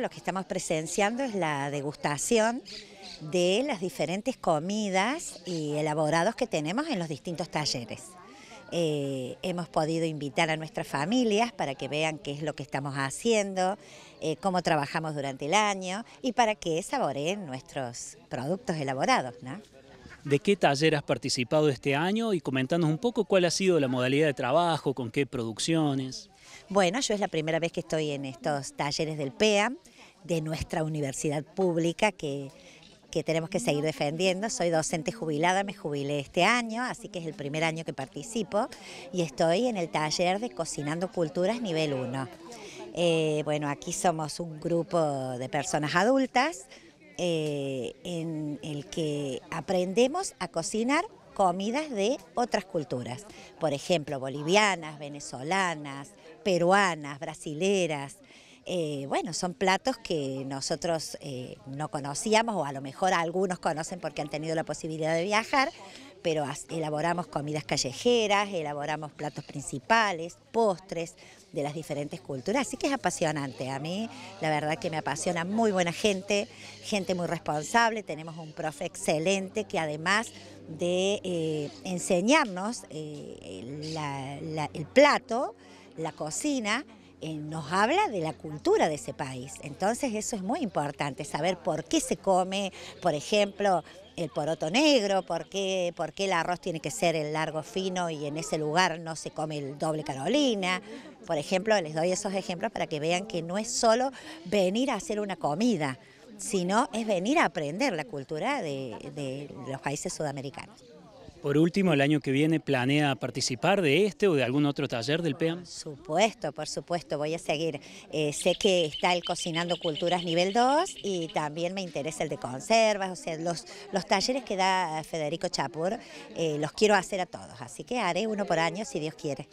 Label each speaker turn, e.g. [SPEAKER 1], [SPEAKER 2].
[SPEAKER 1] lo que estamos presenciando es la degustación de las diferentes comidas y elaborados que tenemos en los distintos talleres. Eh, hemos podido invitar a nuestras familias para que vean qué es lo que estamos haciendo, eh, cómo trabajamos durante el año y para que saboreen nuestros productos elaborados
[SPEAKER 2] de qué taller has participado este año y comentanos un poco cuál ha sido la modalidad de trabajo, con qué producciones.
[SPEAKER 1] Bueno, yo es la primera vez que estoy en estos talleres del PEA, de nuestra universidad pública que, que tenemos que seguir defendiendo. Soy docente jubilada, me jubilé este año, así que es el primer año que participo y estoy en el taller de Cocinando Culturas nivel 1. Eh, bueno, aquí somos un grupo de personas adultas, eh, en el que aprendemos a cocinar comidas de otras culturas, por ejemplo, bolivianas, venezolanas, peruanas, brasileras. Eh, bueno, son platos que nosotros eh, no conocíamos o a lo mejor algunos conocen porque han tenido la posibilidad de viajar, pero elaboramos comidas callejeras, elaboramos platos principales, postres de las diferentes culturas, así que es apasionante. A mí la verdad que me apasiona muy buena gente, gente muy responsable, tenemos un profe excelente que además de eh, enseñarnos eh, el plato, la cocina, eh, nos habla de la cultura de ese país. Entonces eso es muy importante, saber por qué se come, por ejemplo, el poroto negro, por qué, por qué el arroz tiene que ser el largo fino y en ese lugar no se come el doble carolina. Por ejemplo, les doy esos ejemplos para que vean que no es solo venir a hacer una comida, sino es venir a aprender la cultura de los países sudamericanos.
[SPEAKER 2] Por último, el año que viene planea participar de este o de algún otro taller del PEAM. Por
[SPEAKER 1] supuesto, por supuesto, voy a seguir. Eh, sé que está el Cocinando Culturas nivel 2 y también me interesa el de conservas, o sea, los, los talleres que da Federico Chapur eh, los quiero hacer a todos, así que haré uno por año si Dios quiere.